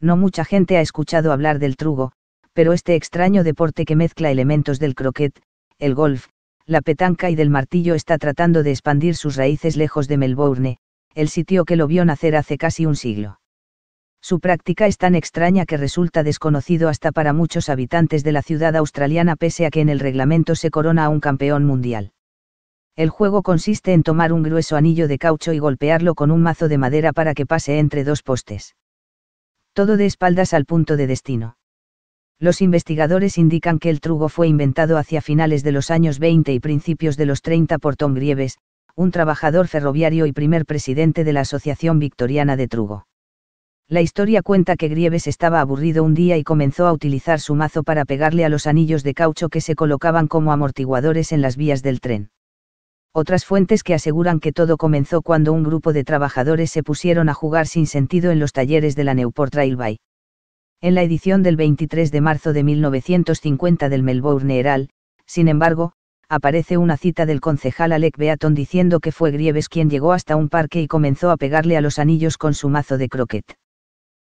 no mucha gente ha escuchado hablar del trugo, pero este extraño deporte que mezcla elementos del croquet, el golf, la petanca y del martillo está tratando de expandir sus raíces lejos de Melbourne, el sitio que lo vio nacer hace casi un siglo. Su práctica es tan extraña que resulta desconocido hasta para muchos habitantes de la ciudad australiana pese a que en el reglamento se corona a un campeón mundial. El juego consiste en tomar un grueso anillo de caucho y golpearlo con un mazo de madera para que pase entre dos postes todo de espaldas al punto de destino. Los investigadores indican que el trugo fue inventado hacia finales de los años 20 y principios de los 30 por Tom Grieves, un trabajador ferroviario y primer presidente de la Asociación Victoriana de Trugo. La historia cuenta que Grieves estaba aburrido un día y comenzó a utilizar su mazo para pegarle a los anillos de caucho que se colocaban como amortiguadores en las vías del tren otras fuentes que aseguran que todo comenzó cuando un grupo de trabajadores se pusieron a jugar sin sentido en los talleres de la Newport Railway. En la edición del 23 de marzo de 1950 del Melbourne Herald, sin embargo, aparece una cita del concejal Alec Beaton diciendo que fue Grieves quien llegó hasta un parque y comenzó a pegarle a los anillos con su mazo de croquet.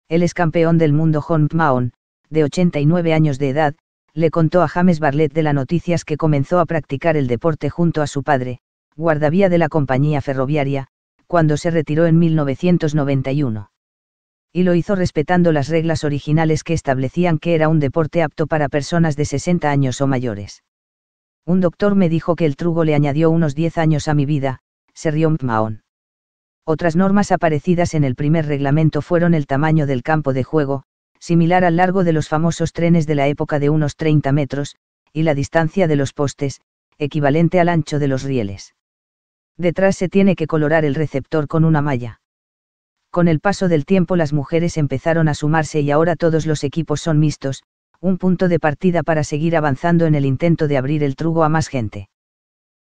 El excampeón campeón del mundo John Mahon, de 89 años de edad, le contó a James Barlett de las noticias que comenzó a practicar el deporte junto a su padre, guardavía de la compañía ferroviaria, cuando se retiró en 1991. Y lo hizo respetando las reglas originales que establecían que era un deporte apto para personas de 60 años o mayores. Un doctor me dijo que el trugo le añadió unos 10 años a mi vida, se rió Otras normas aparecidas en el primer reglamento fueron el tamaño del campo de juego, similar al largo de los famosos trenes de la época de unos 30 metros, y la distancia de los postes, equivalente al ancho de los rieles detrás se tiene que colorar el receptor con una malla. Con el paso del tiempo las mujeres empezaron a sumarse y ahora todos los equipos son mixtos, un punto de partida para seguir avanzando en el intento de abrir el trugo a más gente.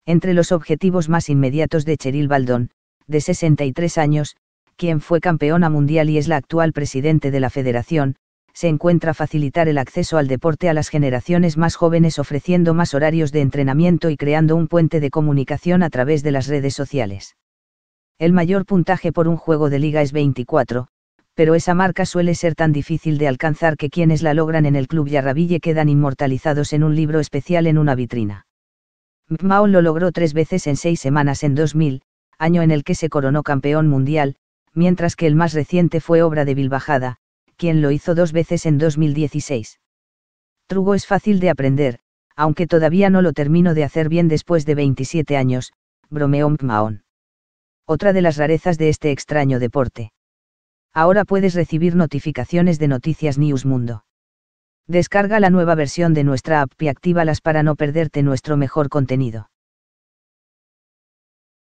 Entre los objetivos más inmediatos de Cheryl Baldón, de 63 años, quien fue campeona mundial y es la actual presidente de la federación, se encuentra facilitar el acceso al deporte a las generaciones más jóvenes ofreciendo más horarios de entrenamiento y creando un puente de comunicación a través de las redes sociales. El mayor puntaje por un juego de liga es 24, pero esa marca suele ser tan difícil de alcanzar que quienes la logran en el club Yarrabille quedan inmortalizados en un libro especial en una vitrina. Mao lo logró tres veces en seis semanas en 2000, año en el que se coronó campeón mundial, mientras que el más reciente fue obra de Bilbajada, quien lo hizo dos veces en 2016. Trugo es fácil de aprender, aunque todavía no lo termino de hacer bien después de 27 años, bromeó Maón. Otra de las rarezas de este extraño deporte. Ahora puedes recibir notificaciones de Noticias News Mundo. Descarga la nueva versión de nuestra app y actívalas para no perderte nuestro mejor contenido.